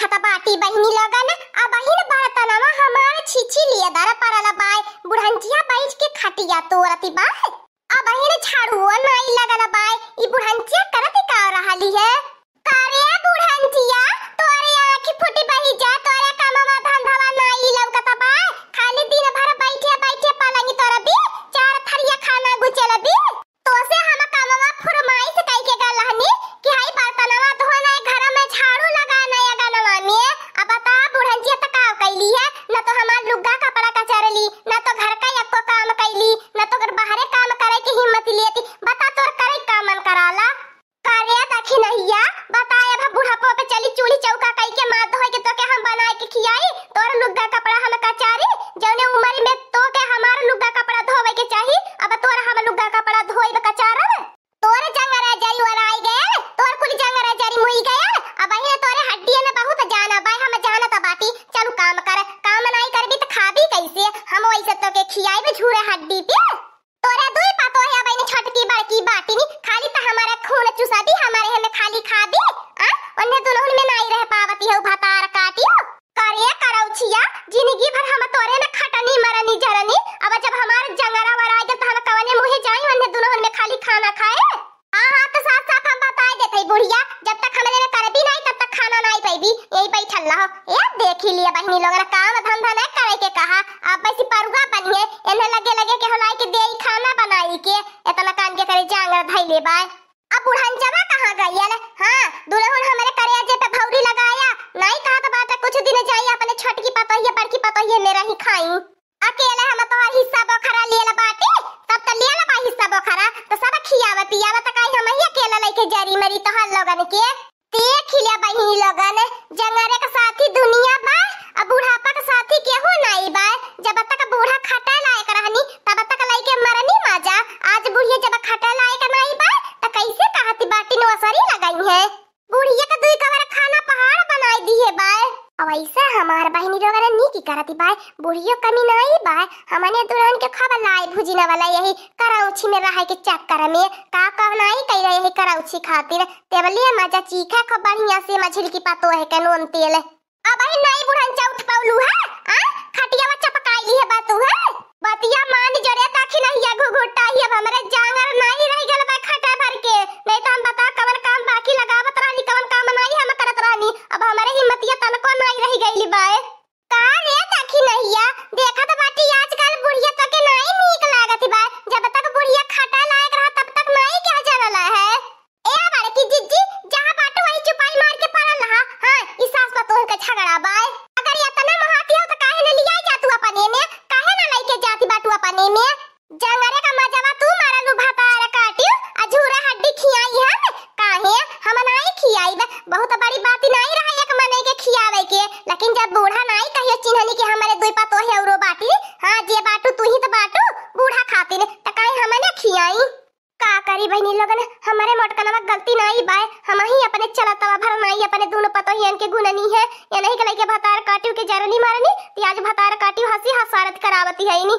देखत बाटी बहिनी लगन अब बहिन बरतनवा हमार छिछि लिए दर परला बाय बुढ़ंजिया बैठ के खटिया तोरती बाय अब बहिन झाड़ुओ नाई लगल बाय ई बुढ़ंजिया करत का रहली है करे बुढ़ंजिया तोरे आंखी फुटी बही जा तोरे कामवा धंधावा नाई हम तोरे में खटनी मरनी जरनी अब जब हमारे जंगरा वाला आ तो हम कवने मुहे जाई वन्ने दोनों में खाली खाना खाए हां हां तो साथ साथ हम बताए देते बुढ़िया जब तक हमरे में करबी नहीं तब तक खाना नहीं पैबी यही बैठल रहो ए देखी लिया बहनी लोग काम धंधा नहीं करे के कहा अब बस परुआ बनिए एने लगे लगे के हलाई के देई खाना बनाई के इतना कान के करे जंगरा धैले बाय अब बुढ़न जवा गइया ले हां दुल्हन हमारे करिया पे भौरी लगाया नहीं कहा तो बात है कुछ दिन जाई अपने छोटकी पपहिया बड़की पपहिया मेरा ही खाई अकेला हम तो हिस्सा बखरा लेला बाटे तब तो लेला बा हिस्सा बखरा तो सब खियावा पियावा तो काई हम ही अकेला लेके जरी मरी तो हल लगन के ते खिलिया बहिनी लगन जंगरे जाती बाय बुढ़ियो कमी नहीं बाय हमने दुल्हन के खबर लाए भुजीना वाला यही कराउची में रहा के चेक कर में का कहनाई कह रहे यही कराउची खातिर तेवलिया मजा चीखा को बढ़िया से मछली की पातो है के नोन तेल अब ही नहीं बुढ़न चाउ पौलू है आ खटिया बच्चा पकाई ली है बातू है बतिया मान जरे ताखी नहीं या घुघुटा ही अब हम रोटी नाही बाय हम ही अपने चला तवा भर नाही अपने दोनों पतो ही इनके नहीं है या नहीं कलाई के भतार काटियो के जरनी मारनी आज भतार काटियो हसी हसारत करावती है इनी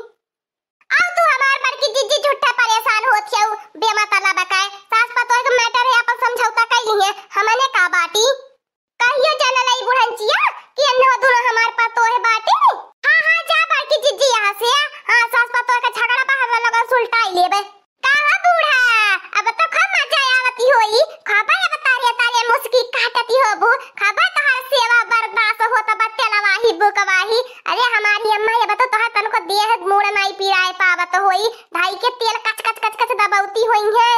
बाबू खबर तोहार सेवा बर्दाश्त हो तो तब तेलवाही बुकवाही अरे हमारी अम्मा ये बता तोहार तनको दे है मूड़ नाई पीराए पावत होई भाई के तेल कच कच कच कच दबौती होई है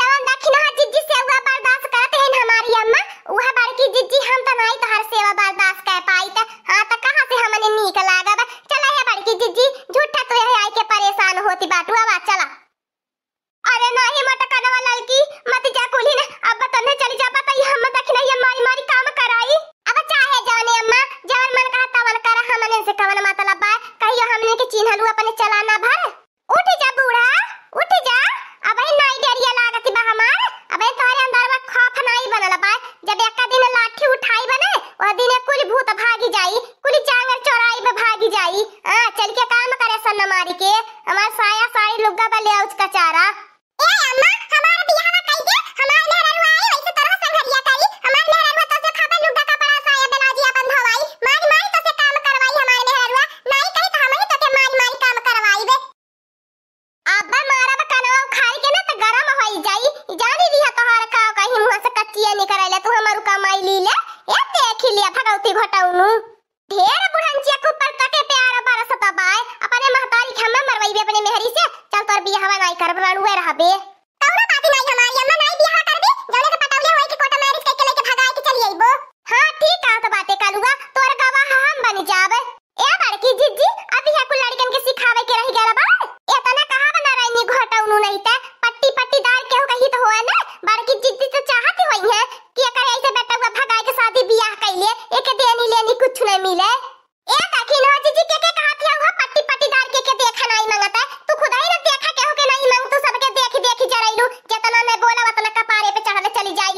जवन दखिन हा जिज्जी सेवा बर्दाश्त करत है हमारी अम्मा वह बार की जिज्जी हम त तो नाई तोहार सेवा बर्दाश्त कर पाई त हां त तो कहां से हमने नीक लाग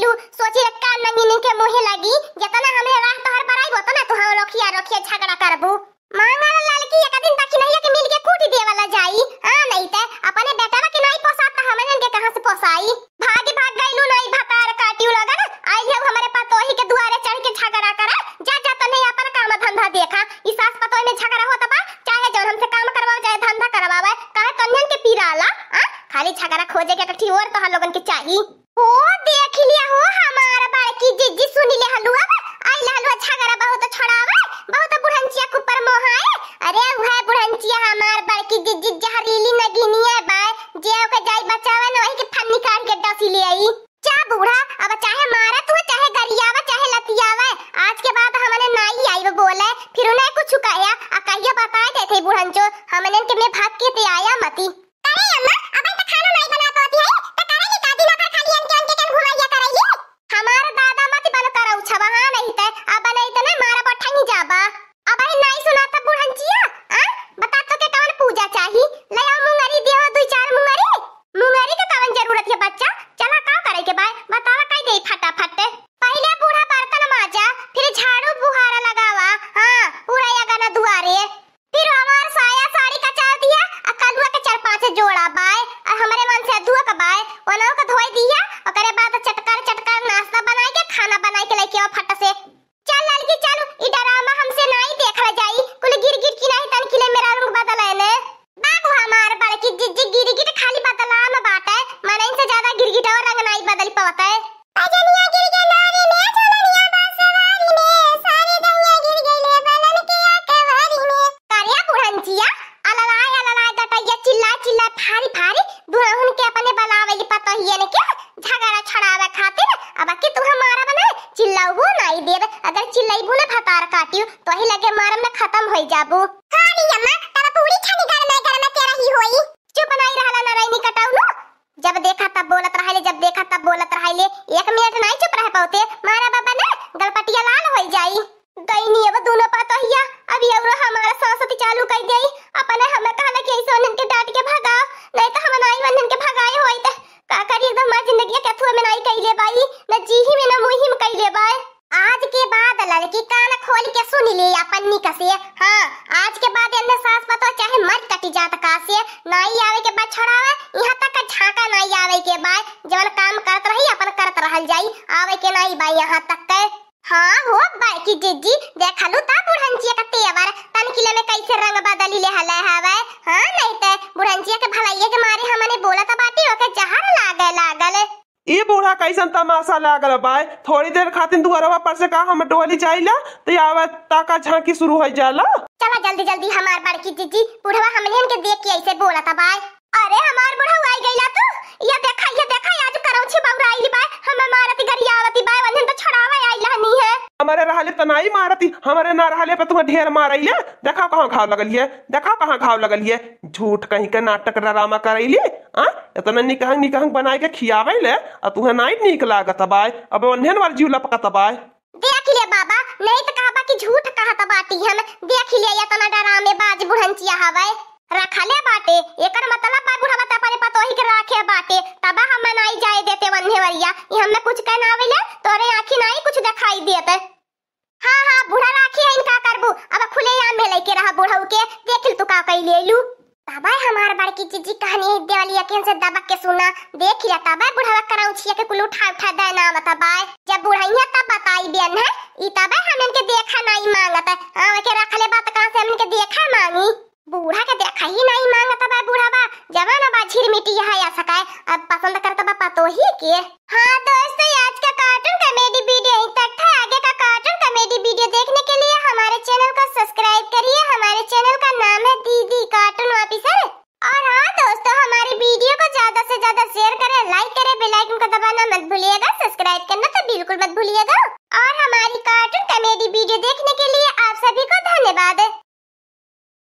तू सोची रक्का नंगिनी के मुहे लगी जतना हमें राह तोहर बराई बो तना तुहा तो रखिया रखिया झगड़ा करबू मांगा लड़की एक दिन तक नहीं के मिल के कूट दे वाला जाई हां नहीं ते अपने बेटावा के नहीं त हमन के कहां से पोसाई भागी भाग गइलू नहीं भतार काटियो लगा आई है हमारे पास तोही के दुआरे चढ़ के झगड़ा करा जा जा तो नहीं अपन काम धंधा देखा ई सास पतोई में झगड़ा होता बा चाहे जौन हमसे काम करवाओ चाहे धंधा करवावे कहे कन्हन के पीराला आ खाली झगड़ा खोजे के कठी और तो लोगन के चाही Lina Magini. चिल्लाई देब अगर चिल्लाई चिल्लाइबू ना फकार काटियो तो ही लगे मारम ना खत्म होई जाबू हां नी अम्मा तब पूरी खानी घर में घर में तेरा ही होई चुप नहीं रहला नी कटाऊ नो जब देखा तब बोलत रहले जब देखा तब बोलत रहले एक मिनट नहीं चुप रह पाते मारा बाबा ना गलपटिया लाल होई जाई दई नी अब दोनों पता हिया अभी और हमारा सासती चालू कर गई अपन हमें कहला के ऐसो नन के डांट के भगा नहीं तो हम नहीं उनन के भगाए होई त करी एकदम मर जिंदगी के में नहीं कइले बाई ना ही में ना मुही में कइले बाई आज के बाद लड़की कान खोल के सुन ली पन्नी कसी हाँ आज के बाद अन्य सास पतो चाहे मर कटी जात कासी नाई आवे के बाद छोड़ावे यहाँ तक झाका नाई आवे के बाद जवन काम करत रही अपन करत रहल जाई आवे के नाई भाई यहाँ तक के हाँ हो भाई की जीजी देख लू ता बुढ़ंचिया का तेवर तन किले में कैसे रंग बदली ले हले हवे हाँ नहीं ते बुढ़ंचिया के भलाइये के मारे हमने बोला था बाटी ओके जहर लागल लागल ये बूढ़ा कैसन तमाशा लागल बाय थोड़ी देर खातिर दुआरवा पर से तो का हम डोली जाइला तो आवे ताका झांकी शुरू हो जाला चला जल्दी जल्दी हमार बड़की जीजी बूढ़वा हमनी के देख के ऐसे बोलत बाय अरे हमार बुढ़वा आई गईला तू ये देखा ये देखा परोछे बहु राइली बाय हम मारती गरिया आवती बाय वनन तो छड़ावा आइला हनी है हमारे रहले तनाई तो मारती हमारे ना रहले पर तुम्हें ढेर मारैले देखा कहां घाव लगल है देखा कहां घाव लगल है झूठ कहीं के नाटक डरामा करैली आ इतना तो निकहंग निकहंग बनाए के खियावे आ तुहे नाइट निक लागत बाय अब ओन्हन वार जीव लपकत बाय देख ले बाबा नहीं तो कहबा कि झूठ कहत बाटी हम देख ले या तना तो डरामे बाज बुढ़ंचिया हवे रखले बाटे एकर मतलब बा बुढ़वा पापा तो ही कर राखे बाटे तब हम मनाई जाए देते वन्हे वरिया ई हमने कुछ कह ना आवेला तोरे आंखी नाई कुछ दिखाई देत हां हां बूढ़ा राखी है इनका करबू अब खुले आम में लेके रहा बूढ़ा उके देख देखिल तू का कह ले लू तबा हमार बड़की जीजी कहानी हिद्दे वाली अकेन से दबक के सुना देख लिया तबा बुढ़ावा कराऊ छिया के कुल उठा उठा दे ना मत बाय जब बुढ़ैया तब बताई बियन है ई तबा हमन के देखा नहीं मांगत है हां के रखले बात कहां से हमन के देखा मांगी बूढ़ा के देखा ही नहीं मांगता बा बूढ़ा बा जवान बा झिर मिटी है या सकाय अब पसंद करता बा पतो ही के हां दोस्तों आज का कार्टून कॉमेडी वीडियो यहीं तक था आगे का कार्टून